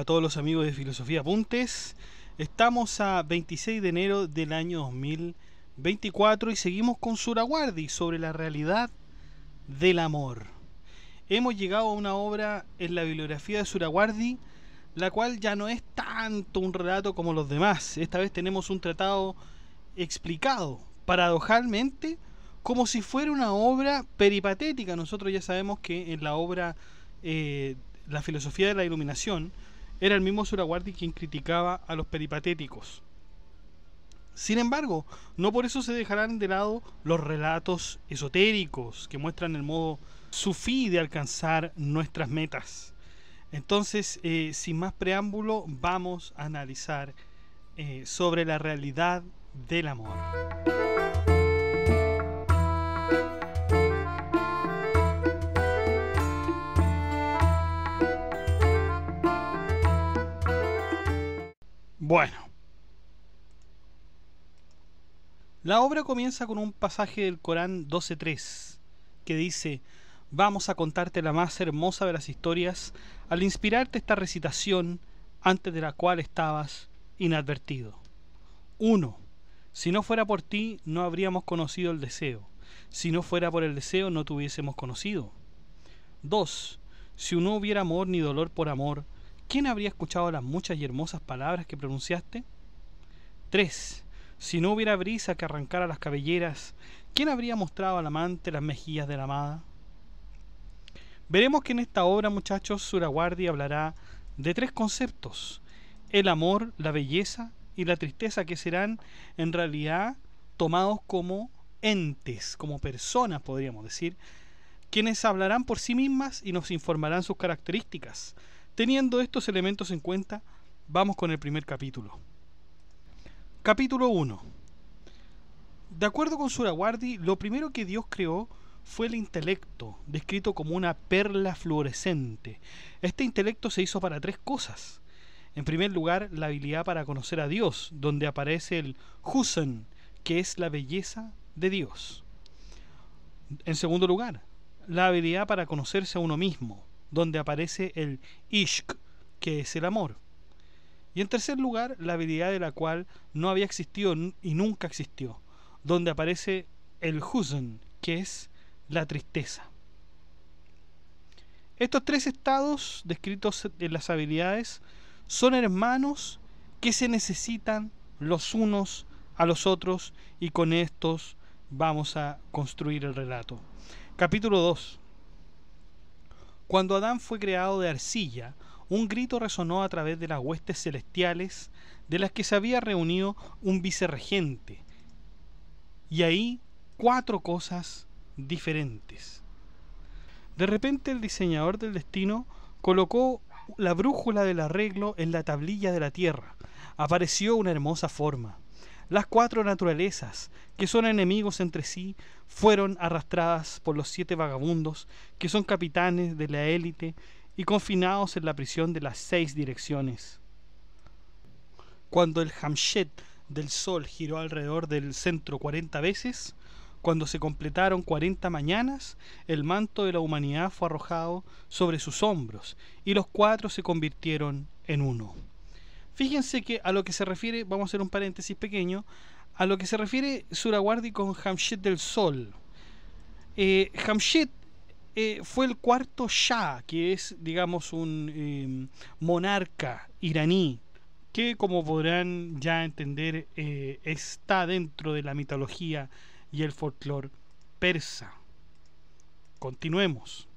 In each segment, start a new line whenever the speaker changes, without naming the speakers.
a todos los amigos de Filosofía Apuntes. Estamos a 26 de enero del año 2024 y seguimos con Suraguardi sobre la realidad del amor. Hemos llegado a una obra en la bibliografía de Suraguardi, la cual ya no es tanto un relato como los demás. Esta vez tenemos un tratado explicado, paradojalmente, como si fuera una obra peripatética. Nosotros ya sabemos que en la obra eh, La filosofía de la iluminación, era el mismo Suraguardi quien criticaba a los peripatéticos. Sin embargo, no por eso se dejarán de lado los relatos esotéricos que muestran el modo sufí de alcanzar nuestras metas. Entonces, eh, sin más preámbulo, vamos a analizar eh, sobre la realidad del amor. Bueno. La obra comienza con un pasaje del Corán 12.3 que dice, vamos a contarte la más hermosa de las historias al inspirarte esta recitación antes de la cual estabas inadvertido. 1. Si no fuera por ti, no habríamos conocido el deseo. Si no fuera por el deseo, no te hubiésemos conocido. 2. Si no hubiera amor ni dolor por amor, ¿quién habría escuchado las muchas y hermosas palabras que pronunciaste? 3. Si no hubiera brisa que arrancara las cabelleras, ¿quién habría mostrado al amante las mejillas de la amada? Veremos que en esta obra, muchachos, Suraguardi hablará de tres conceptos, el amor, la belleza y la tristeza, que serán en realidad tomados como entes, como personas, podríamos decir, quienes hablarán por sí mismas y nos informarán sus características, Teniendo estos elementos en cuenta, vamos con el primer capítulo. Capítulo 1. De acuerdo con Surawardi, lo primero que Dios creó fue el intelecto, descrito como una perla fluorescente. Este intelecto se hizo para tres cosas. En primer lugar, la habilidad para conocer a Dios, donde aparece el Husen, que es la belleza de Dios. En segundo lugar, la habilidad para conocerse a uno mismo donde aparece el ishq, que es el amor. Y en tercer lugar, la habilidad de la cual no había existido y nunca existió, donde aparece el Husn, que es la tristeza. Estos tres estados descritos en las habilidades son hermanos que se necesitan los unos a los otros y con estos vamos a construir el relato. Capítulo 2. Cuando Adán fue creado de arcilla, un grito resonó a través de las huestes celestiales de las que se había reunido un vicerregente. Y ahí cuatro cosas diferentes. De repente el diseñador del destino colocó la brújula del arreglo en la tablilla de la tierra. Apareció una hermosa forma. Las cuatro naturalezas, que son enemigos entre sí, fueron arrastradas por los siete vagabundos, que son capitanes de la élite y confinados en la prisión de las seis direcciones. Cuando el Hamshet del Sol giró alrededor del centro cuarenta veces, cuando se completaron cuarenta mañanas, el manto de la humanidad fue arrojado sobre sus hombros y los cuatro se convirtieron en uno. Fíjense que a lo que se refiere, vamos a hacer un paréntesis pequeño, a lo que se refiere Surawardi con Hamshet del Sol. Eh, Hamshet eh, fue el cuarto Shah, que es, digamos, un em, monarca iraní, que como podrán ya entender, eh, está dentro de la mitología y el folclore persa. Continuemos.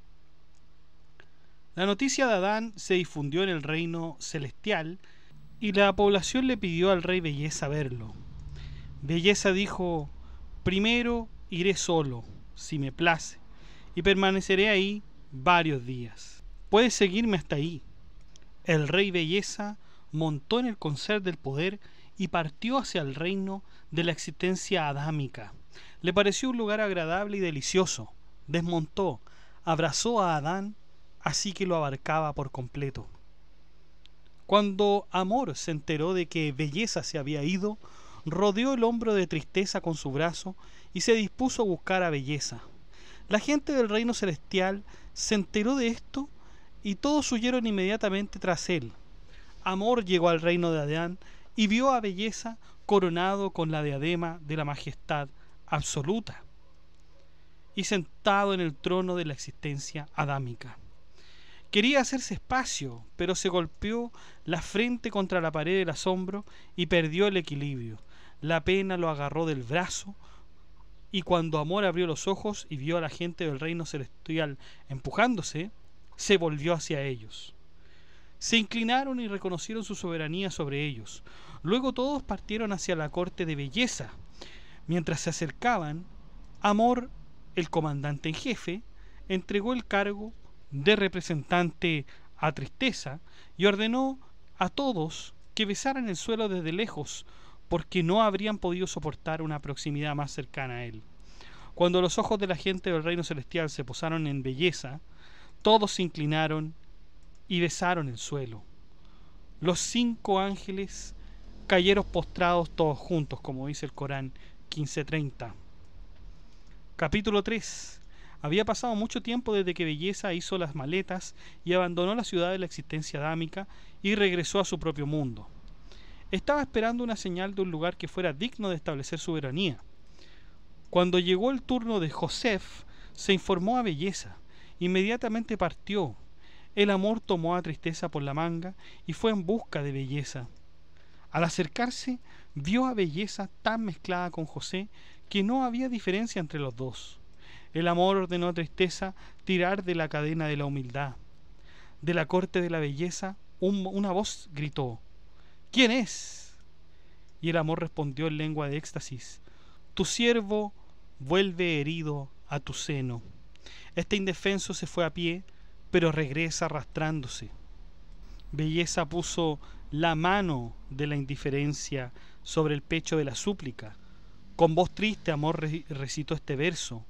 La noticia de Adán se difundió en el reino celestial y la población le pidió al rey Belleza verlo. Belleza dijo, primero iré solo, si me place, y permaneceré ahí varios días. Puedes seguirme hasta ahí. El rey Belleza montó en el concert del poder y partió hacia el reino de la existencia adámica. Le pareció un lugar agradable y delicioso. Desmontó, abrazó a Adán, así que lo abarcaba por completo. Cuando Amor se enteró de que Belleza se había ido, rodeó el hombro de Tristeza con su brazo y se dispuso a buscar a Belleza. La gente del reino celestial se enteró de esto y todos huyeron inmediatamente tras él. Amor llegó al reino de Adán y vio a Belleza coronado con la diadema de la majestad absoluta y sentado en el trono de la existencia adámica. Quería hacerse espacio, pero se golpeó la frente contra la pared del asombro y perdió el equilibrio. La pena lo agarró del brazo y cuando Amor abrió los ojos y vio a la gente del reino celestial empujándose, se volvió hacia ellos. Se inclinaron y reconocieron su soberanía sobre ellos. Luego todos partieron hacia la corte de belleza. Mientras se acercaban, Amor, el comandante en jefe, entregó el cargo de representante a tristeza y ordenó a todos que besaran el suelo desde lejos, porque no habrían podido soportar una proximidad más cercana a él. Cuando los ojos de la gente del reino celestial se posaron en belleza, todos se inclinaron y besaron el suelo. Los cinco ángeles cayeron postrados todos juntos, como dice el Corán 15:30. Capítulo 3. Había pasado mucho tiempo desde que Belleza hizo las maletas y abandonó la ciudad de la existencia dámica y regresó a su propio mundo. Estaba esperando una señal de un lugar que fuera digno de establecer su soberanía. Cuando llegó el turno de Joseph, se informó a Belleza. Inmediatamente partió. El amor tomó a Tristeza por la manga y fue en busca de Belleza. Al acercarse, vio a Belleza tan mezclada con José que no había diferencia entre los dos. El amor ordenó tristeza tirar de la cadena de la humildad. De la corte de la belleza una voz gritó, ¿quién es? Y el amor respondió en lengua de éxtasis, tu siervo vuelve herido a tu seno. Este indefenso se fue a pie, pero regresa arrastrándose. Belleza puso la mano de la indiferencia sobre el pecho de la súplica. Con voz triste, amor recitó este verso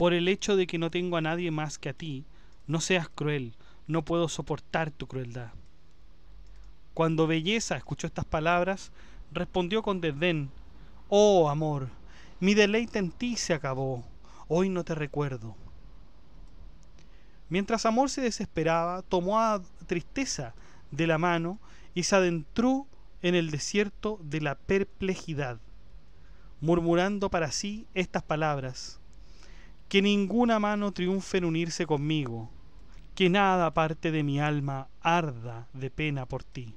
por el hecho de que no tengo a nadie más que a ti, no seas cruel, no puedo soportar tu crueldad. Cuando Belleza escuchó estas palabras, respondió con desdén, Oh, amor, mi deleite en ti se acabó, hoy no te recuerdo. Mientras Amor se desesperaba, tomó a Tristeza de la mano y se adentró en el desierto de la perplejidad, murmurando para sí estas palabras que ninguna mano triunfe en unirse conmigo, que nada parte de mi alma arda de pena por ti.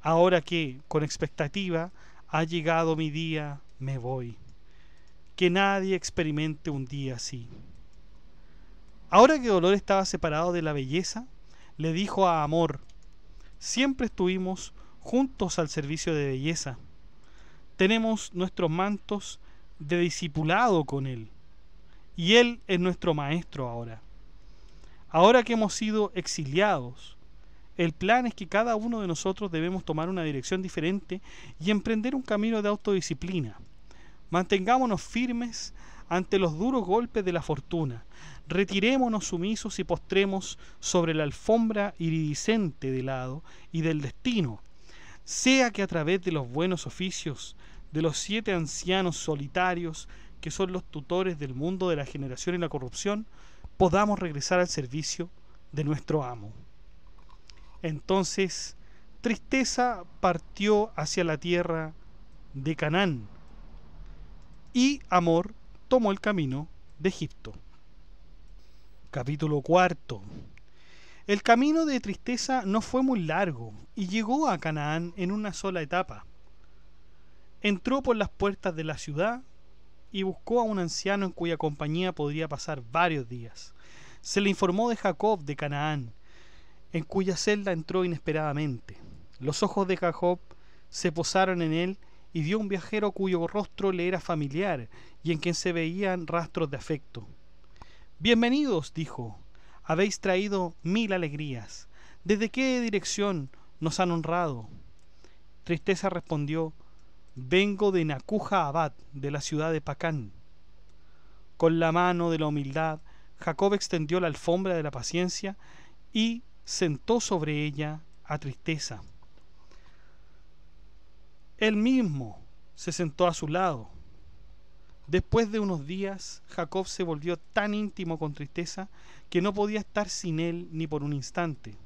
Ahora que, con expectativa, ha llegado mi día, me voy. Que nadie experimente un día así. Ahora que Dolor estaba separado de la belleza, le dijo a Amor, siempre estuvimos juntos al servicio de belleza. Tenemos nuestros mantos de discipulado con él y Él es nuestro Maestro ahora. Ahora que hemos sido exiliados, el plan es que cada uno de nosotros debemos tomar una dirección diferente y emprender un camino de autodisciplina. Mantengámonos firmes ante los duros golpes de la fortuna. Retirémonos sumisos y postremos sobre la alfombra iridiscente del lado y del destino. Sea que a través de los buenos oficios de los siete ancianos solitarios que son los tutores del mundo de la generación y la corrupción, podamos regresar al servicio de nuestro amo. Entonces, tristeza partió hacia la tierra de Canaán y amor tomó el camino de Egipto. Capítulo cuarto. El camino de tristeza no fue muy largo y llegó a Canaán en una sola etapa. Entró por las puertas de la ciudad y buscó a un anciano en cuya compañía podría pasar varios días. Se le informó de Jacob de Canaán, en cuya celda entró inesperadamente. Los ojos de Jacob se posaron en él y vio un viajero cuyo rostro le era familiar y en quien se veían rastros de afecto. Bienvenidos, dijo, habéis traído mil alegrías. ¿Desde qué dirección nos han honrado? Tristeza respondió, Vengo de Nacuja Abad, de la ciudad de Pacán. Con la mano de la humildad, Jacob extendió la alfombra de la paciencia y sentó sobre ella a tristeza. Él mismo se sentó a su lado. Después de unos días, Jacob se volvió tan íntimo con tristeza que no podía estar sin él ni por un instante.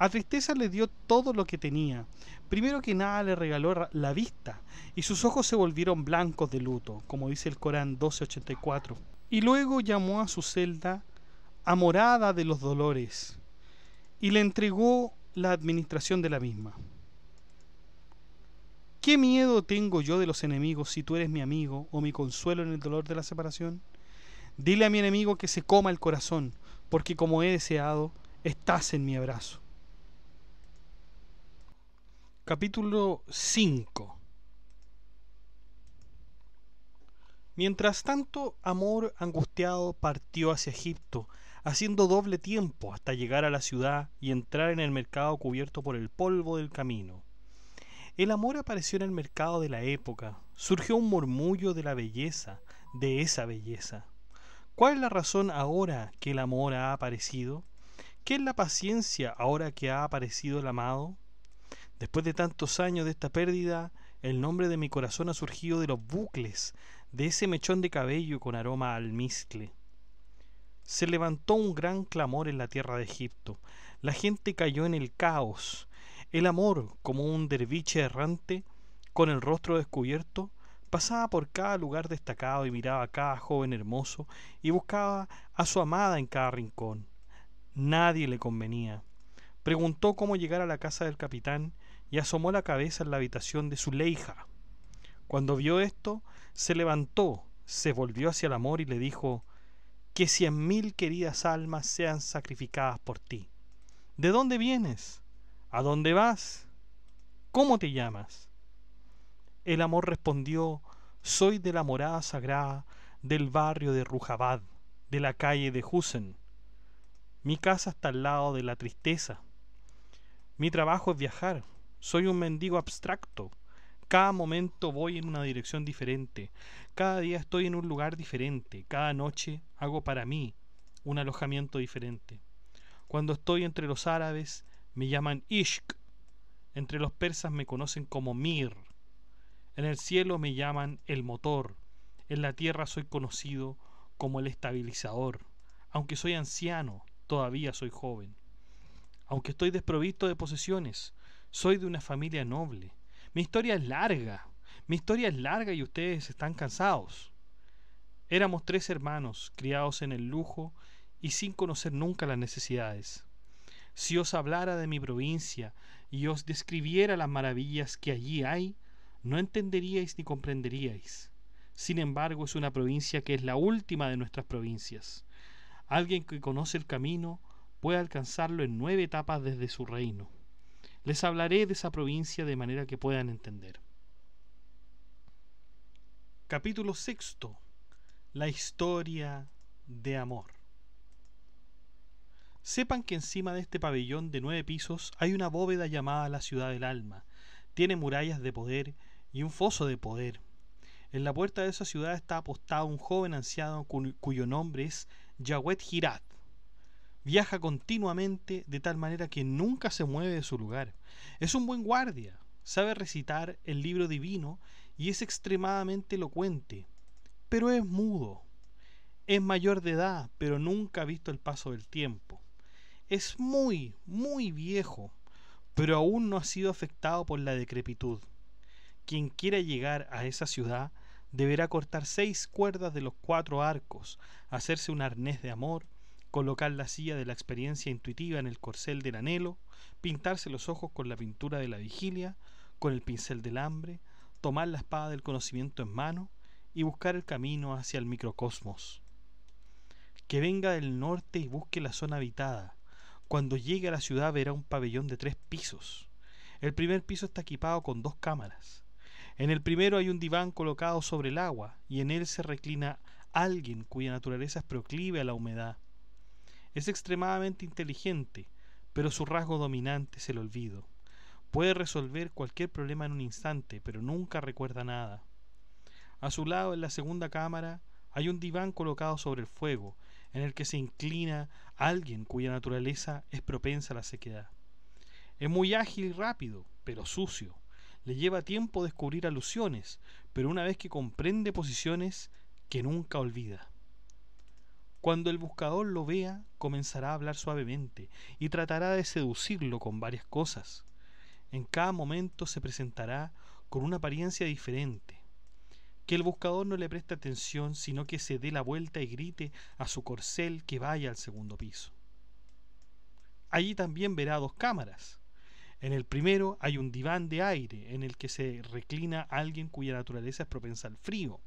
A Tristeza le dio todo lo que tenía. Primero que nada le regaló la vista, y sus ojos se volvieron blancos de luto, como dice el Corán 1284. Y luego llamó a su celda amorada de los dolores, y le entregó la administración de la misma. ¿Qué miedo tengo yo de los enemigos si tú eres mi amigo o mi consuelo en el dolor de la separación? Dile a mi enemigo que se coma el corazón, porque como he deseado, estás en mi abrazo. Capítulo 5 Mientras tanto, Amor, angustiado, partió hacia Egipto, haciendo doble tiempo hasta llegar a la ciudad y entrar en el mercado cubierto por el polvo del camino. El amor apareció en el mercado de la época, surgió un murmullo de la belleza, de esa belleza. ¿Cuál es la razón ahora que el amor ha aparecido? ¿Qué es la paciencia ahora que ha aparecido el amado? Después de tantos años de esta pérdida, el nombre de mi corazón ha surgido de los bucles, de ese mechón de cabello con aroma al almizcle. Se levantó un gran clamor en la tierra de Egipto. La gente cayó en el caos. El amor, como un derviche errante, con el rostro descubierto, pasaba por cada lugar destacado y miraba a cada joven hermoso y buscaba a su amada en cada rincón. Nadie le convenía. Preguntó cómo llegar a la casa del capitán y asomó la cabeza en la habitación de su leija. Cuando vio esto, se levantó, se volvió hacia el amor y le dijo que cien mil queridas almas sean sacrificadas por ti. ¿De dónde vienes? ¿A dónde vas? ¿Cómo te llamas? El amor respondió Soy de la morada sagrada del barrio de Rujabad, de la calle de Husen. Mi casa está al lado de la tristeza. Mi trabajo es viajar. Soy un mendigo abstracto. Cada momento voy en una dirección diferente. Cada día estoy en un lugar diferente. Cada noche hago para mí un alojamiento diferente. Cuando estoy entre los árabes me llaman Ishk. Entre los persas me conocen como Mir. En el cielo me llaman el motor. En la tierra soy conocido como el estabilizador. Aunque soy anciano, todavía soy joven. Aunque estoy desprovisto de posesiones, soy de una familia noble. Mi historia es larga. Mi historia es larga y ustedes están cansados. Éramos tres hermanos, criados en el lujo y sin conocer nunca las necesidades. Si os hablara de mi provincia y os describiera las maravillas que allí hay, no entenderíais ni comprenderíais. Sin embargo, es una provincia que es la última de nuestras provincias. Alguien que conoce el camino puede alcanzarlo en nueve etapas desde su reino. Les hablaré de esa provincia de manera que puedan entender. Capítulo sexto. La historia de amor. Sepan que encima de este pabellón de nueve pisos hay una bóveda llamada la ciudad del alma. Tiene murallas de poder y un foso de poder. En la puerta de esa ciudad está apostado un joven anciano cuyo nombre es Yahwet Girat. Viaja continuamente de tal manera que nunca se mueve de su lugar. Es un buen guardia, sabe recitar el libro divino y es extremadamente elocuente, pero es mudo. Es mayor de edad, pero nunca ha visto el paso del tiempo. Es muy, muy viejo, pero aún no ha sido afectado por la decrepitud. Quien quiera llegar a esa ciudad deberá cortar seis cuerdas de los cuatro arcos, hacerse un arnés de amor, colocar la silla de la experiencia intuitiva en el corcel del anhelo, pintarse los ojos con la pintura de la vigilia, con el pincel del hambre, tomar la espada del conocimiento en mano y buscar el camino hacia el microcosmos. Que venga del norte y busque la zona habitada. Cuando llegue a la ciudad verá un pabellón de tres pisos. El primer piso está equipado con dos cámaras. En el primero hay un diván colocado sobre el agua y en él se reclina alguien cuya naturaleza es proclive a la humedad. Es extremadamente inteligente, pero su rasgo dominante es el olvido. Puede resolver cualquier problema en un instante, pero nunca recuerda nada. A su lado, en la segunda cámara, hay un diván colocado sobre el fuego, en el que se inclina alguien cuya naturaleza es propensa a la sequedad. Es muy ágil y rápido, pero sucio. Le lleva tiempo descubrir alusiones, pero una vez que comprende posiciones que nunca olvida. Cuando el buscador lo vea, comenzará a hablar suavemente y tratará de seducirlo con varias cosas. En cada momento se presentará con una apariencia diferente. Que el buscador no le preste atención, sino que se dé la vuelta y grite a su corcel que vaya al segundo piso. Allí también verá dos cámaras. En el primero hay un diván de aire en el que se reclina alguien cuya naturaleza es propensa al frío.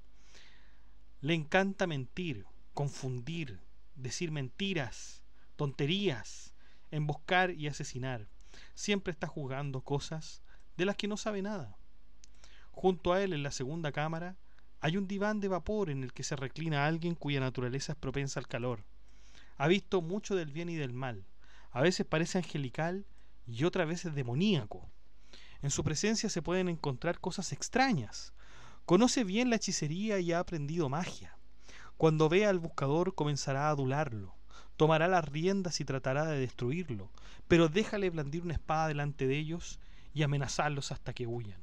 Le encanta mentir, confundir, decir mentiras, tonterías, emboscar y asesinar. Siempre está jugando cosas de las que no sabe nada. Junto a él, en la segunda cámara, hay un diván de vapor en el que se reclina alguien cuya naturaleza es propensa al calor. Ha visto mucho del bien y del mal. A veces parece angelical y otras veces demoníaco. En su presencia se pueden encontrar cosas extrañas. Conoce bien la hechicería y ha aprendido magia. Cuando vea al buscador comenzará a adularlo, tomará las riendas y tratará de destruirlo, pero déjale blandir una espada delante de ellos y amenazarlos hasta que huyan.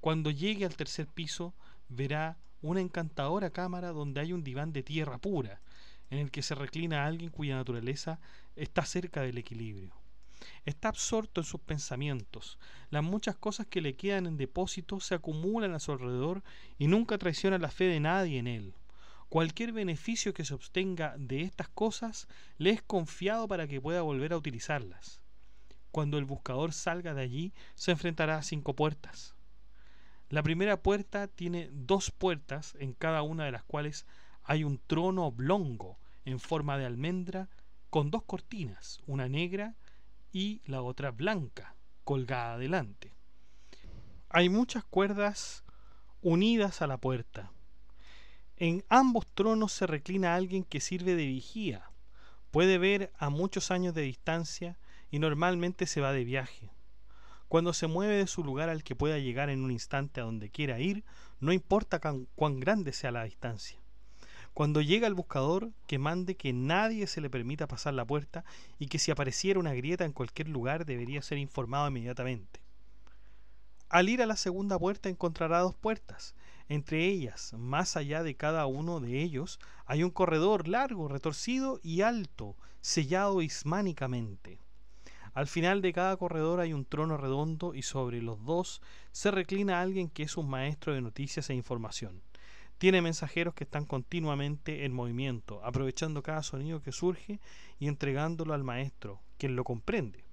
Cuando llegue al tercer piso, verá una encantadora cámara donde hay un diván de tierra pura, en el que se reclina alguien cuya naturaleza está cerca del equilibrio. Está absorto en sus pensamientos. Las muchas cosas que le quedan en depósito se acumulan a su alrededor y nunca traiciona la fe de nadie en él. Cualquier beneficio que se obtenga de estas cosas le es confiado para que pueda volver a utilizarlas. Cuando el buscador salga de allí, se enfrentará a cinco puertas. La primera puerta tiene dos puertas, en cada una de las cuales hay un trono oblongo en forma de almendra con dos cortinas, una negra y la otra blanca, colgada adelante. Hay muchas cuerdas unidas a la puerta en ambos tronos se reclina alguien que sirve de vigía. Puede ver a muchos años de distancia y normalmente se va de viaje. Cuando se mueve de su lugar al que pueda llegar en un instante a donde quiera ir, no importa cuán grande sea la distancia. Cuando llega el buscador, que mande que nadie se le permita pasar la puerta y que si apareciera una grieta en cualquier lugar debería ser informado inmediatamente. Al ir a la segunda puerta encontrará dos puertas. Entre ellas, más allá de cada uno de ellos, hay un corredor largo, retorcido y alto, sellado ismánicamente. Al final de cada corredor hay un trono redondo y sobre los dos se reclina alguien que es un maestro de noticias e información. Tiene mensajeros que están continuamente en movimiento, aprovechando cada sonido que surge y entregándolo al maestro, quien lo comprende.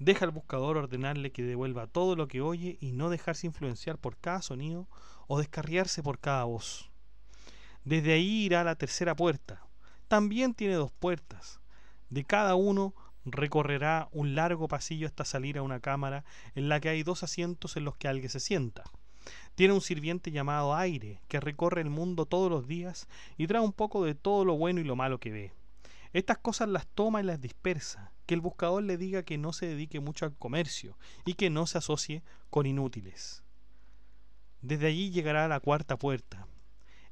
Deja al buscador ordenarle que devuelva todo lo que oye y no dejarse influenciar por cada sonido o descarriarse por cada voz. Desde ahí irá a la tercera puerta. También tiene dos puertas. De cada uno recorrerá un largo pasillo hasta salir a una cámara en la que hay dos asientos en los que alguien se sienta. Tiene un sirviente llamado Aire, que recorre el mundo todos los días y trae un poco de todo lo bueno y lo malo que ve. Estas cosas las toma y las dispersa. Que el buscador le diga que no se dedique mucho al comercio y que no se asocie con inútiles. Desde allí llegará a la cuarta puerta.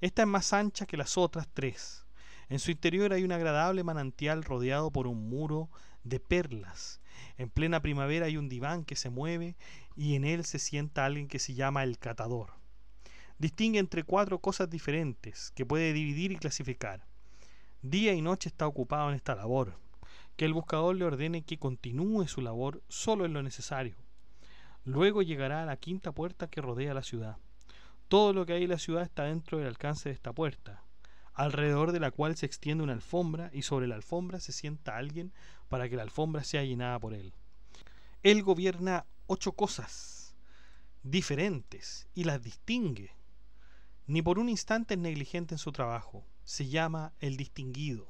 Esta es más ancha que las otras tres. En su interior hay un agradable manantial rodeado por un muro de perlas. En plena primavera hay un diván que se mueve y en él se sienta alguien que se llama el catador. Distingue entre cuatro cosas diferentes que puede dividir y clasificar. Día y noche está ocupado en esta labor. Que el buscador le ordene que continúe su labor solo en lo necesario. Luego llegará a la quinta puerta que rodea la ciudad. Todo lo que hay en la ciudad está dentro del alcance de esta puerta, alrededor de la cual se extiende una alfombra y sobre la alfombra se sienta alguien para que la alfombra sea llenada por él. Él gobierna ocho cosas diferentes y las distingue. Ni por un instante es negligente en su trabajo se llama el distinguido.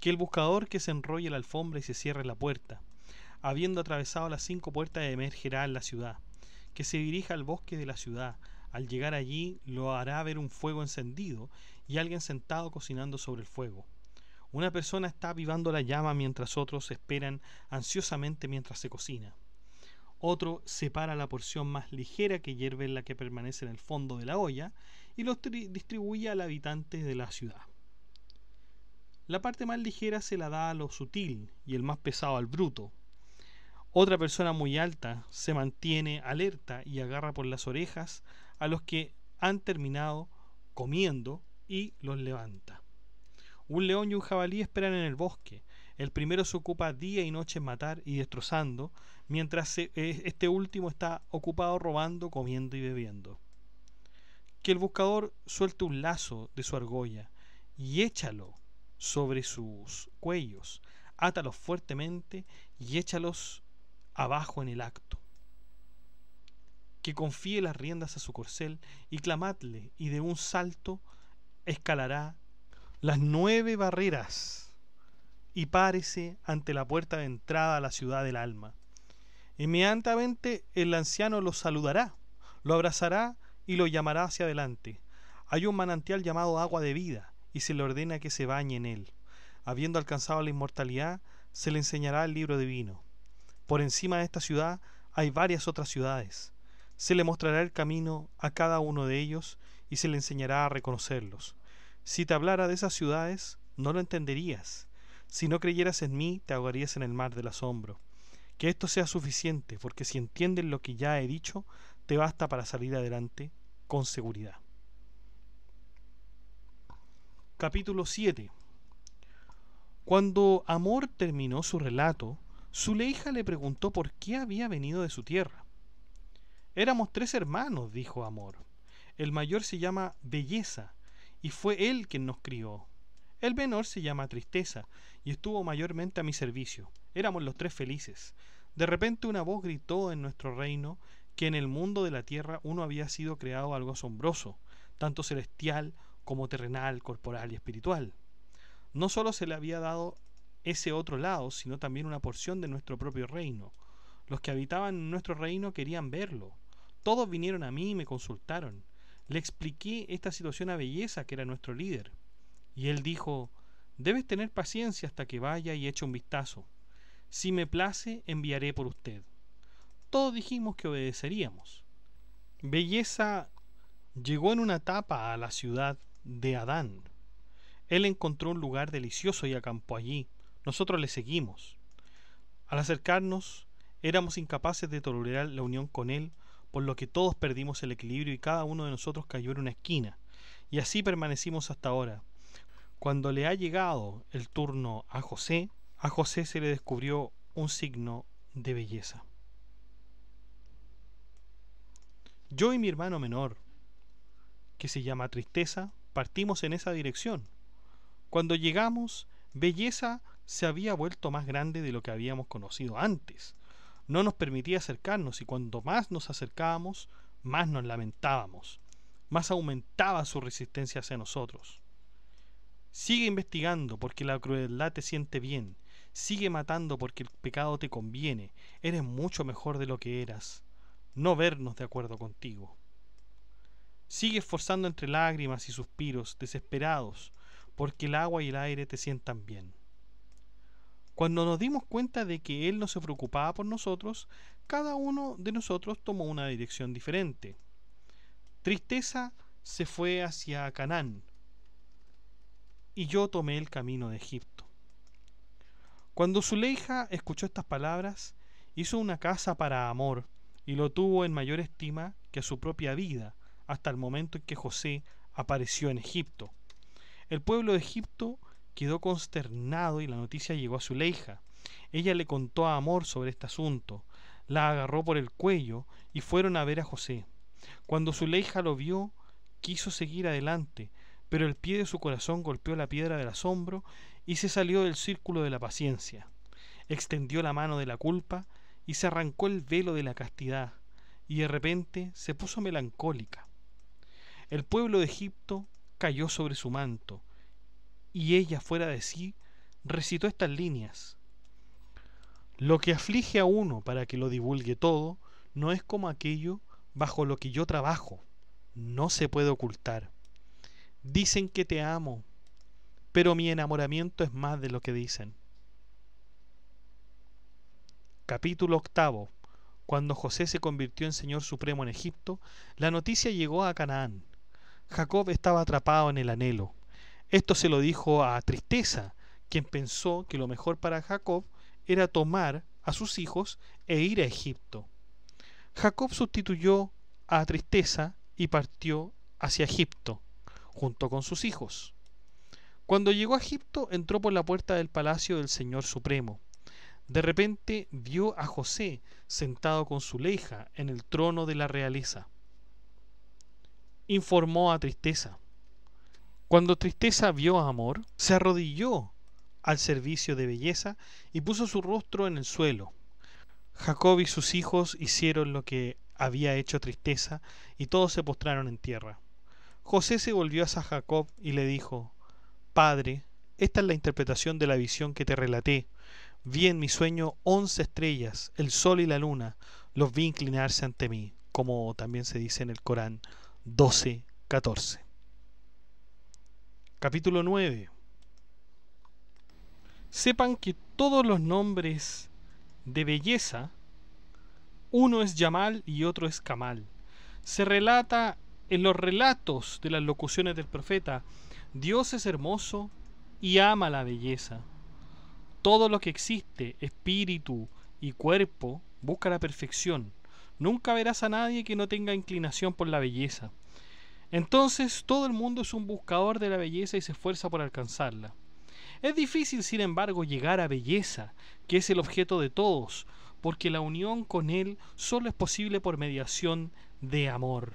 Que el buscador que se enrolle la alfombra y se cierre la puerta, habiendo atravesado las cinco puertas emergerá en la ciudad, que se dirija al bosque de la ciudad, al llegar allí lo hará ver un fuego encendido y alguien sentado cocinando sobre el fuego. Una persona está avivando la llama mientras otros esperan ansiosamente mientras se cocina. Otro separa la porción más ligera que hierve en la que permanece en el fondo de la olla y los distribuye al habitante de la ciudad. La parte más ligera se la da a lo sutil y el más pesado al bruto. Otra persona muy alta se mantiene alerta y agarra por las orejas a los que han terminado comiendo y los levanta. Un león y un jabalí esperan en el bosque. El primero se ocupa día y noche en matar y destrozando, mientras eh, este último está ocupado robando, comiendo y bebiendo que el buscador suelte un lazo de su argolla y échalo sobre sus cuellos, átalos fuertemente y échalos abajo en el acto. Que confíe las riendas a su corcel y clamadle, y de un salto escalará las nueve barreras y párese ante la puerta de entrada a la ciudad del alma. Inmediatamente el anciano lo saludará, lo abrazará y lo llamará hacia adelante. Hay un manantial llamado agua de vida, y se le ordena que se bañe en él. Habiendo alcanzado la inmortalidad, se le enseñará el libro divino. Por encima de esta ciudad hay varias otras ciudades. Se le mostrará el camino a cada uno de ellos y se le enseñará a reconocerlos. Si te hablara de esas ciudades, no lo entenderías. Si no creyeras en mí, te ahogarías en el mar del asombro. Que esto sea suficiente, porque si entienden lo que ya he dicho, te basta para salir adelante con seguridad. Capítulo 7 Cuando Amor terminó su relato, ...su leija le preguntó por qué había venido de su tierra. Éramos tres hermanos, dijo Amor. El mayor se llama Belleza, y fue él quien nos crió. El menor se llama Tristeza, y estuvo mayormente a mi servicio. Éramos los tres felices. De repente una voz gritó en nuestro reino que en el mundo de la tierra uno había sido creado algo asombroso, tanto celestial como terrenal, corporal y espiritual. No solo se le había dado ese otro lado, sino también una porción de nuestro propio reino. Los que habitaban en nuestro reino querían verlo. Todos vinieron a mí y me consultaron. Le expliqué esta situación a Belleza, que era nuestro líder. Y él dijo, debes tener paciencia hasta que vaya y eche un vistazo. Si me place, enviaré por usted todos dijimos que obedeceríamos. Belleza llegó en una tapa a la ciudad de Adán. Él encontró un lugar delicioso y acampó allí. Nosotros le seguimos. Al acercarnos, éramos incapaces de tolerar la unión con él, por lo que todos perdimos el equilibrio y cada uno de nosotros cayó en una esquina. Y así permanecimos hasta ahora. Cuando le ha llegado el turno a José, a José se le descubrió un signo de belleza. Yo y mi hermano menor, que se llama Tristeza, partimos en esa dirección. Cuando llegamos, Belleza se había vuelto más grande de lo que habíamos conocido antes. No nos permitía acercarnos y cuando más nos acercábamos, más nos lamentábamos, más aumentaba su resistencia hacia nosotros. Sigue investigando porque la crueldad te siente bien. Sigue matando porque el pecado te conviene. Eres mucho mejor de lo que eras no vernos de acuerdo contigo. Sigue esforzando entre lágrimas y suspiros desesperados porque el agua y el aire te sientan bien. Cuando nos dimos cuenta de que Él no se preocupaba por nosotros, cada uno de nosotros tomó una dirección diferente. Tristeza se fue hacia Canaán y yo tomé el camino de Egipto. Cuando Zuleija escuchó estas palabras, hizo una casa para Amor y lo tuvo en mayor estima que a su propia vida, hasta el momento en que José apareció en Egipto. El pueblo de Egipto quedó consternado y la noticia llegó a su leija... Ella le contó a Amor sobre este asunto, la agarró por el cuello y fueron a ver a José. Cuando su leija lo vio, quiso seguir adelante, pero el pie de su corazón golpeó la piedra del asombro y se salió del círculo de la paciencia. Extendió la mano de la culpa y se arrancó el velo de la castidad, y de repente se puso melancólica. El pueblo de Egipto cayó sobre su manto, y ella fuera de sí recitó estas líneas. Lo que aflige a uno para que lo divulgue todo no es como aquello bajo lo que yo trabajo, no se puede ocultar. Dicen que te amo, pero mi enamoramiento es más de lo que dicen capítulo octavo, cuando José se convirtió en Señor Supremo en Egipto, la noticia llegó a Canaán. Jacob estaba atrapado en el anhelo. Esto se lo dijo a Tristeza, quien pensó que lo mejor para Jacob era tomar a sus hijos e ir a Egipto. Jacob sustituyó a Tristeza y partió hacia Egipto, junto con sus hijos. Cuando llegó a Egipto entró por la puerta del palacio del Señor Supremo. De repente vio a José sentado con su leja en el trono de la realeza. Informó a Tristeza. Cuando Tristeza vio a Amor, se arrodilló al servicio de Belleza y puso su rostro en el suelo. Jacob y sus hijos hicieron lo que había hecho Tristeza y todos se postraron en tierra. José se volvió hacia Jacob y le dijo, Padre, esta es la interpretación de la visión que te relaté. Vi en mi sueño once estrellas, el sol y la luna, los vi inclinarse ante mí, como también se dice en el Corán 12, 14. Capítulo 9. Sepan que todos los nombres de belleza, uno es Yamal y otro es Kamal. Se relata en los relatos de las locuciones del profeta, Dios es hermoso y ama la belleza todo lo que existe, espíritu y cuerpo, busca la perfección. Nunca verás a nadie que no tenga inclinación por la belleza. Entonces todo el mundo es un buscador de la belleza y se esfuerza por alcanzarla. Es difícil, sin embargo, llegar a belleza, que es el objeto de todos, porque la unión con Él solo es posible por mediación de amor,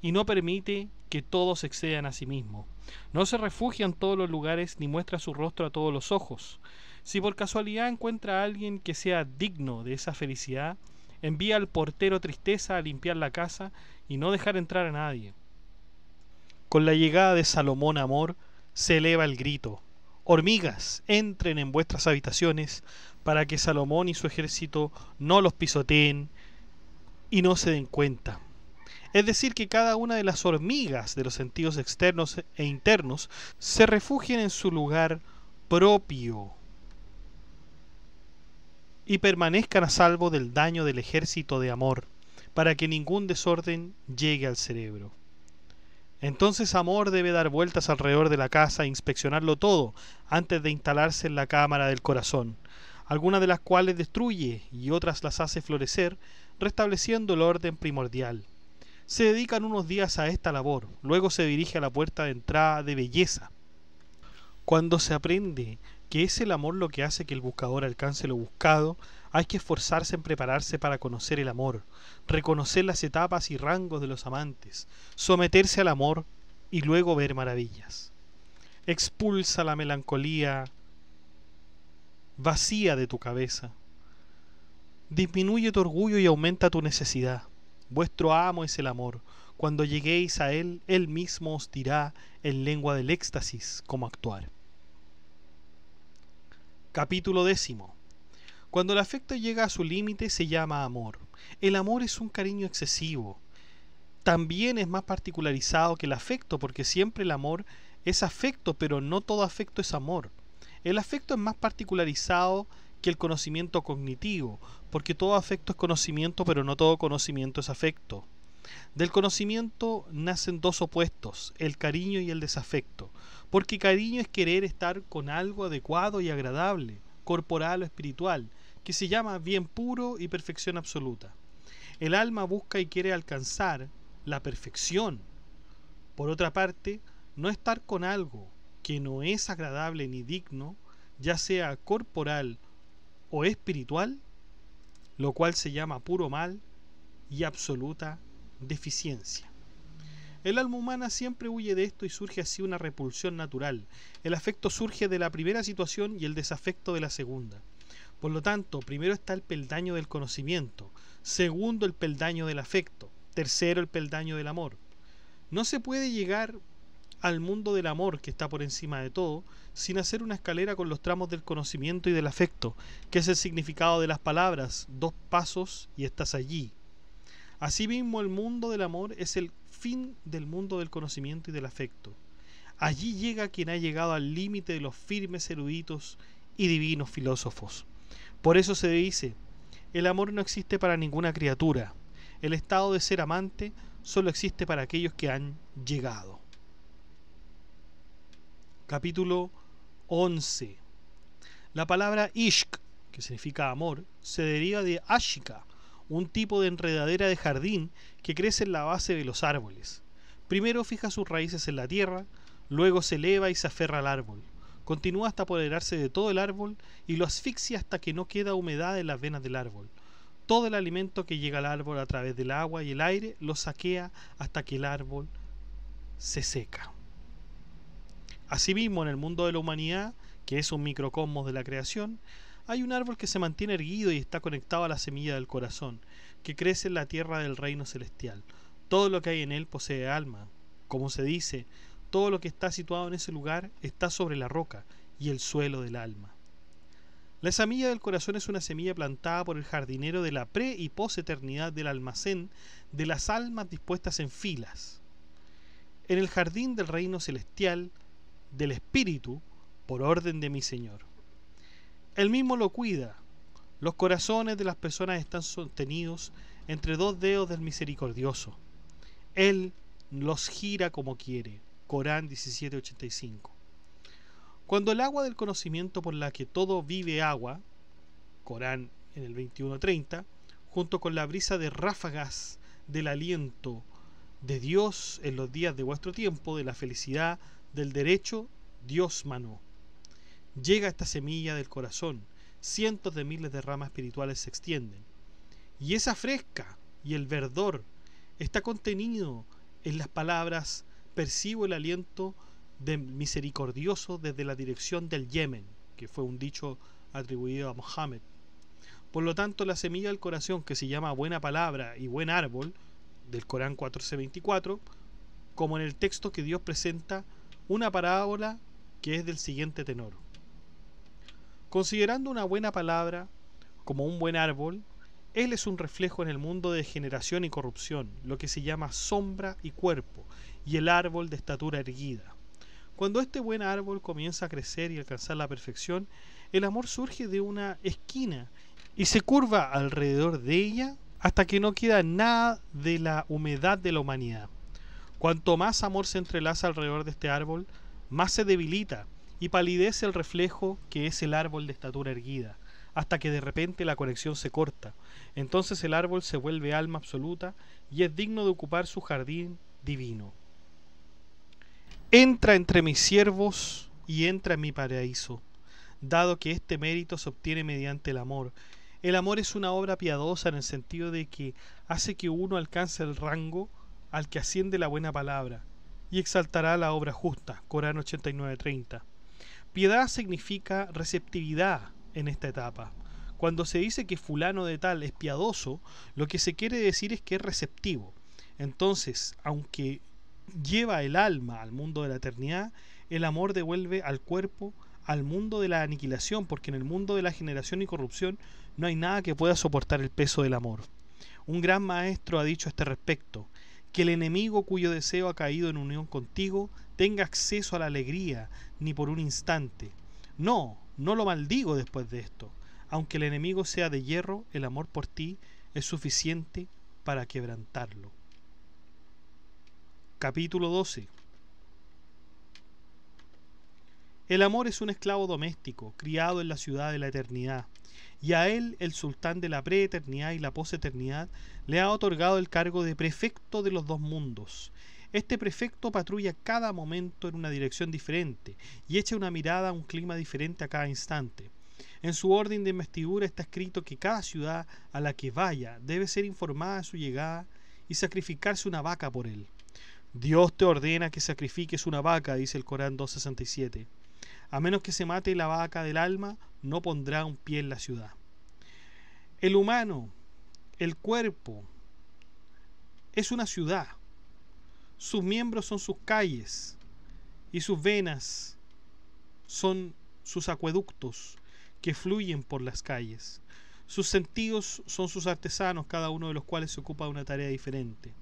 y no permite que todos excedan a sí mismo. No se refugia en todos los lugares ni muestra su rostro a todos los ojos. Si por casualidad encuentra a alguien que sea digno de esa felicidad, envía al portero tristeza a limpiar la casa y no dejar entrar a nadie. Con la llegada de Salomón Amor se eleva el grito. Hormigas, entren en vuestras habitaciones para que Salomón y su ejército no los pisoteen y no se den cuenta. Es decir, que cada una de las hormigas de los sentidos externos e internos se refugien en su lugar propio y permanezcan a salvo del daño del ejército de amor, para que ningún desorden llegue al cerebro. Entonces Amor debe dar vueltas alrededor de la casa e inspeccionarlo todo antes de instalarse en la cámara del corazón, algunas de las cuales destruye y otras las hace florecer, restableciendo el orden primordial. Se dedican unos días a esta labor, luego se dirige a la puerta de entrada de belleza. Cuando se aprende que es el amor lo que hace que el buscador alcance lo buscado, hay que esforzarse en prepararse para conocer el amor, reconocer las etapas y rangos de los amantes, someterse al amor y luego ver maravillas. Expulsa la melancolía vacía de tu cabeza. Disminuye tu orgullo y aumenta tu necesidad. Vuestro amo es el amor. Cuando lleguéis a él, él mismo os dirá en lengua del éxtasis cómo actuar. Capítulo décimo. Cuando el afecto llega a su límite se llama amor. El amor es un cariño excesivo. También es más particularizado que el afecto, porque siempre el amor es afecto, pero no todo afecto es amor. El afecto es más particularizado que el conocimiento cognitivo, porque todo afecto es conocimiento, pero no todo conocimiento es afecto. Del conocimiento nacen dos opuestos, el cariño y el desafecto, porque cariño es querer estar con algo adecuado y agradable, corporal o espiritual, que se llama bien puro y perfección absoluta. El alma busca y quiere alcanzar la perfección. Por otra parte, no estar con algo que no es agradable ni digno, ya sea corporal o espiritual, lo cual se llama puro mal y absoluta deficiencia. El alma humana siempre huye de esto y surge así una repulsión natural. El afecto surge de la primera situación y el desafecto de la segunda. Por lo tanto, primero está el peldaño del conocimiento, segundo el peldaño del afecto, tercero el peldaño del amor. No se puede llegar al mundo del amor que está por encima de todo, sin hacer una escalera con los tramos del conocimiento y del afecto, que es el significado de las palabras, dos pasos y estás allí, Asimismo, el mundo del amor es el fin del mundo del conocimiento y del afecto. Allí llega quien ha llegado al límite de los firmes eruditos y divinos filósofos. Por eso se dice, el amor no existe para ninguna criatura. El estado de ser amante solo existe para aquellos que han llegado. Capítulo 11. La palabra ishk, que significa amor, se deriva de ashika, un tipo de enredadera de jardín que crece en la base de los árboles. Primero fija sus raíces en la tierra, luego se eleva y se aferra al árbol. Continúa hasta apoderarse de todo el árbol y lo asfixia hasta que no queda humedad en las venas del árbol. Todo el alimento que llega al árbol a través del agua y el aire lo saquea hasta que el árbol se seca. Asimismo, en el mundo de la humanidad, que es un microcosmos de la creación, hay un árbol que se mantiene erguido y está conectado a la semilla del corazón, que crece en la tierra del reino celestial. Todo lo que hay en él posee alma. Como se dice, todo lo que está situado en ese lugar está sobre la roca y el suelo del alma. La semilla del corazón es una semilla plantada por el jardinero de la pre y eternidad del almacén de las almas dispuestas en filas. En el jardín del reino celestial, del espíritu, por orden de mi Señor. Él mismo lo cuida. Los corazones de las personas están sostenidos entre dos dedos del misericordioso. Él los gira como quiere. Corán 1785. Cuando el agua del conocimiento por la que todo vive agua, Corán en el 2130, junto con la brisa de ráfagas del aliento de Dios en los días de vuestro tiempo, de la felicidad, del derecho, Dios manó. Llega esta semilla del corazón, cientos de miles de ramas espirituales se extienden. Y esa fresca y el verdor está contenido en las palabras, percibo el aliento de misericordioso desde la dirección del Yemen, que fue un dicho atribuido a Mohammed. Por lo tanto, la semilla del corazón, que se llama buena palabra y buen árbol, del Corán 14:24, como en el texto que Dios presenta, una parábola que es del siguiente tenor. Considerando una buena palabra como un buen árbol, él es un reflejo en el mundo de generación y corrupción, lo que se llama sombra y cuerpo, y el árbol de estatura erguida. Cuando este buen árbol comienza a crecer y alcanzar la perfección, el amor surge de una esquina y se curva alrededor de ella hasta que no queda nada de la humedad de la humanidad. Cuanto más amor se entrelaza alrededor de este árbol, más se debilita y palidece el reflejo que es el árbol de estatura erguida, hasta que de repente la conexión se corta. Entonces el árbol se vuelve alma absoluta y es digno de ocupar su jardín divino. Entra entre mis siervos y entra en mi paraíso, dado que este mérito se obtiene mediante el amor. El amor es una obra piadosa en el sentido de que hace que uno alcance el rango al que asciende la buena palabra y exaltará la obra justa. Corán 89:30. Piedad significa receptividad en esta etapa. Cuando se dice que fulano de tal es piadoso, lo que se quiere decir es que es receptivo. Entonces, aunque lleva el alma al mundo de la eternidad, el amor devuelve al cuerpo al mundo de la aniquilación, porque en el mundo de la generación y corrupción no hay nada que pueda soportar el peso del amor. Un gran maestro ha dicho a este respecto, que el enemigo cuyo deseo ha caído en unión contigo tenga acceso a la alegría ni por un instante. No, no lo maldigo después de esto. Aunque el enemigo sea de hierro, el amor por ti es suficiente para quebrantarlo. Capítulo 12 El amor es un esclavo doméstico, criado en la ciudad de la eternidad, y a él el sultán de la preeternidad y la poseternidad le ha otorgado el cargo de prefecto de los dos mundos. Este prefecto patrulla cada momento en una dirección diferente y echa una mirada a un clima diferente a cada instante. En su orden de investidura está escrito que cada ciudad a la que vaya debe ser informada de su llegada y sacrificarse una vaca por él. Dios te ordena que sacrifiques una vaca, dice el Corán 267. A menos que se mate la vaca del alma, no pondrá un pie en la ciudad. El humano, el cuerpo, es una ciudad. Sus miembros son sus calles y sus venas son sus acueductos que fluyen por las calles. Sus sentidos son sus artesanos, cada uno de los cuales se ocupa de una tarea diferente.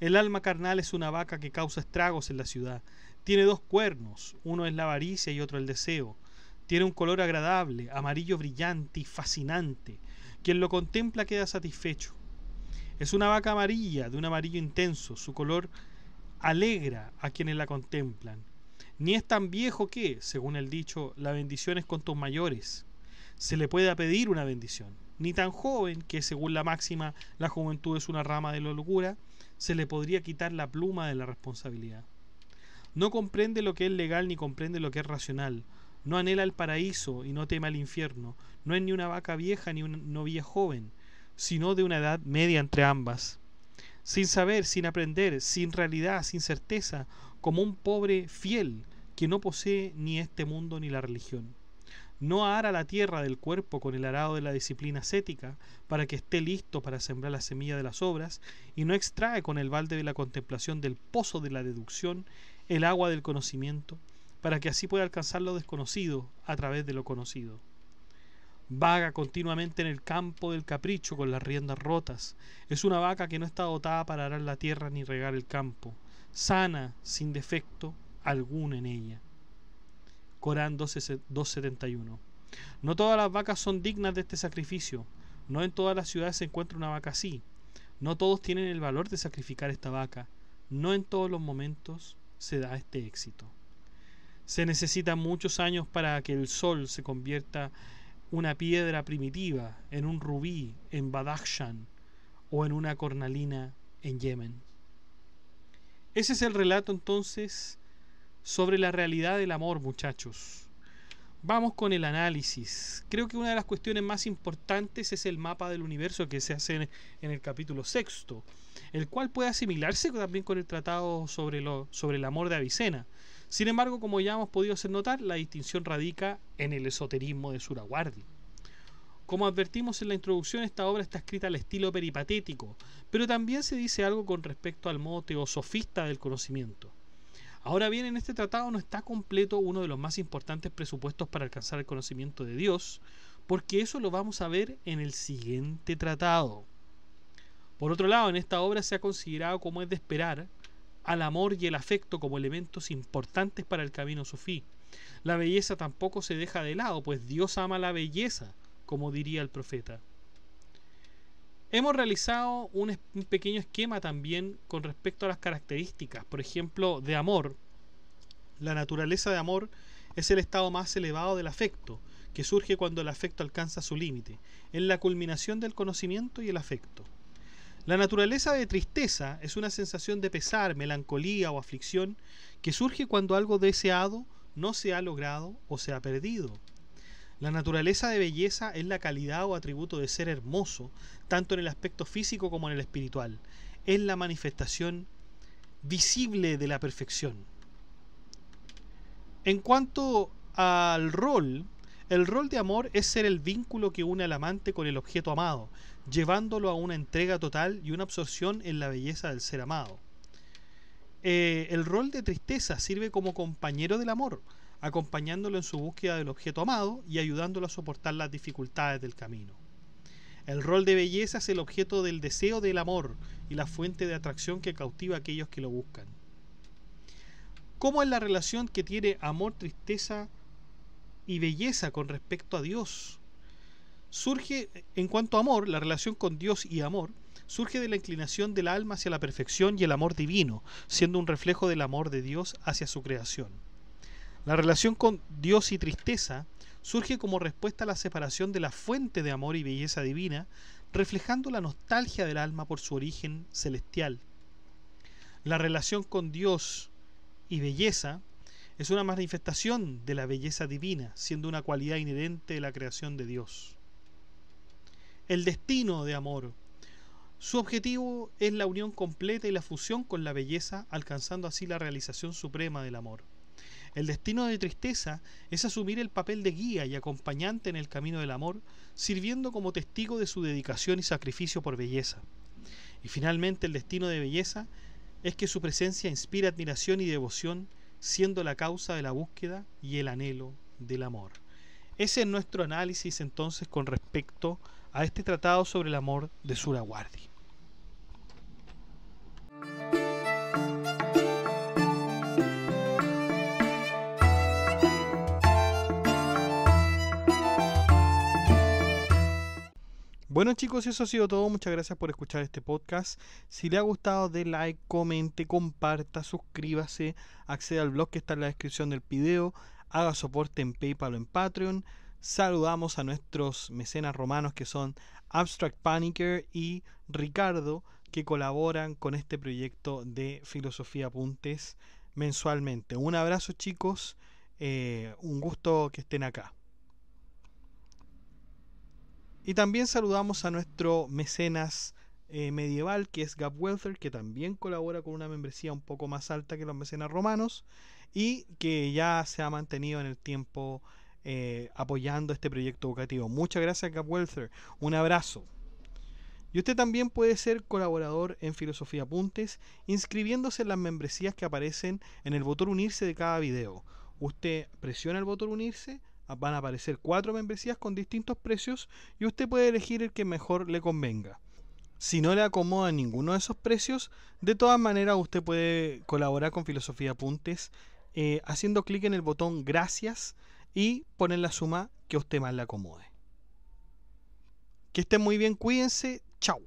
El alma carnal es una vaca que causa estragos en la ciudad. Tiene dos cuernos, uno es la avaricia y otro el deseo. Tiene un color agradable, amarillo brillante y fascinante. Quien lo contempla queda satisfecho. Es una vaca amarilla, de un amarillo intenso, su color alegra a quienes la contemplan. Ni es tan viejo que, según el dicho, la bendición es con tus mayores. Se le pueda pedir una bendición. Ni tan joven que, según la máxima, la juventud es una rama de la locura, se le podría quitar la pluma de la responsabilidad. No comprende lo que es legal ni comprende lo que es racional. No anhela el paraíso y no tema el infierno. No es ni una vaca vieja ni una novia joven, sino de una edad media entre ambas. Sin saber, sin aprender, sin realidad, sin certeza, como un pobre fiel que no posee ni este mundo ni la religión. No ara la tierra del cuerpo con el arado de la disciplina ascética, para que esté listo para sembrar la semilla de las obras, y no extrae con el balde de la contemplación del pozo de la deducción el agua del conocimiento, para que así pueda alcanzar lo desconocido a través de lo conocido. Vaga continuamente en el campo del capricho con las riendas rotas. Es una vaca que no está dotada para arar la tierra ni regar el campo. Sana, sin defecto alguno en ella. Corán 271. No todas las vacas son dignas de este sacrificio. No en todas las ciudades se encuentra una vaca así. No todos tienen el valor de sacrificar esta vaca. No en todos los momentos se da este éxito. Se necesitan muchos años para que el sol se convierta una piedra primitiva en un rubí en Badakhshan o en una cornalina en Yemen. Ese es el relato entonces sobre la realidad del amor, muchachos. Vamos con el análisis. Creo que una de las cuestiones más importantes es el mapa del universo que se hace en el capítulo sexto, el cual puede asimilarse también con el tratado sobre, sobre el amor de Avicena, sin embargo, como ya hemos podido hacer notar, la distinción radica en el esoterismo de Suraguardi. Como advertimos en la introducción, esta obra está escrita al estilo peripatético, pero también se dice algo con respecto al modo teosofista del conocimiento. Ahora bien, en este tratado no está completo uno de los más importantes presupuestos para alcanzar el conocimiento de Dios, porque eso lo vamos a ver en el siguiente tratado. Por otro lado, en esta obra se ha considerado, como es de esperar, al amor y el afecto como elementos importantes para el camino sufí. La belleza tampoco se deja de lado, pues Dios ama la belleza, como diría el profeta. Hemos realizado un, pequeño esquema también con respecto a las características, por ejemplo, de amor. La naturaleza de amor es el estado más elevado del afecto, que surge cuando el afecto alcanza su límite, en la culminación del conocimiento y el afecto. La naturaleza de tristeza es una sensación de pesar, melancolía o aflicción que surge cuando algo deseado no se ha logrado o se ha perdido. La naturaleza de belleza es la calidad o atributo de ser hermoso, tanto en el aspecto físico como en el espiritual. Es la manifestación visible de la perfección. En cuanto al rol, el rol de amor es ser el vínculo que une al amante con el objeto amado, llevándolo a una entrega total y una absorción en la belleza del ser amado. Eh, el rol de tristeza sirve como compañero del amor, acompañándolo en su búsqueda del objeto amado y ayudándolo a soportar las dificultades del camino. El rol de belleza es el objeto del deseo del amor y la fuente de atracción que cautiva a aquellos que lo buscan. ¿Cómo es la relación que tiene amor, tristeza y belleza con respecto a Dios? surge eh, en cuanto a amor, la relación con Dios y amor, surge de la inclinación del alma hacia la perfección y el amor divino, siendo un reflejo del amor de Dios hacia su creación. La relación con Dios y tristeza surge como respuesta a la separación de la fuente de amor y belleza divina, reflejando la nostalgia del alma por su origen celestial. La relación con Dios y belleza es una manifestación de la belleza divina, siendo una cualidad inherente de la creación de Dios el destino de Amor. Su objetivo es la unión completa y la fusión con la belleza, alcanzando así la realización suprema del amor. El destino de Tristeza es asumir el papel de guía y acompañante en el camino del amor, sirviendo como testigo de su dedicación y sacrificio por belleza. Y finalmente el destino de Belleza es que su presencia inspira admiración y devoción, siendo la causa de la búsqueda y el anhelo del amor. Ese es nuestro análisis entonces con respecto a a este tratado sobre el amor de Suraguardi. Bueno chicos, eso ha sido todo. Muchas gracias por escuchar este podcast. Si le ha gustado, dé like, comente, comparta, suscríbase, acceda al blog que está en la descripción del video, haga soporte en PayPal o en Patreon saludamos a nuestros mecenas romanos que son Abstract Panicker y Ricardo, que colaboran con este proyecto de Filosofía Apuntes mensualmente. Un abrazo chicos, eh, un gusto que estén acá. Y también saludamos a nuestro mecenas eh, medieval, que es Gap Welther, que también colabora con una membresía un poco más alta que los mecenas romanos y que ya se ha mantenido en el tiempo eh, apoyando este proyecto educativo. Muchas gracias, Gab Un abrazo. Y usted también puede ser colaborador en Filosofía Apuntes inscribiéndose en las membresías que aparecen en el botón unirse de cada video. Usted presiona el botón unirse, van a aparecer cuatro membresías con distintos precios y usted puede elegir el que mejor le convenga. Si no le acomoda ninguno de esos precios, de todas maneras usted puede colaborar con Filosofía Apuntes eh, haciendo clic en el botón gracias y ponen la suma que a usted más le acomode. Que estén muy bien, cuídense, chao.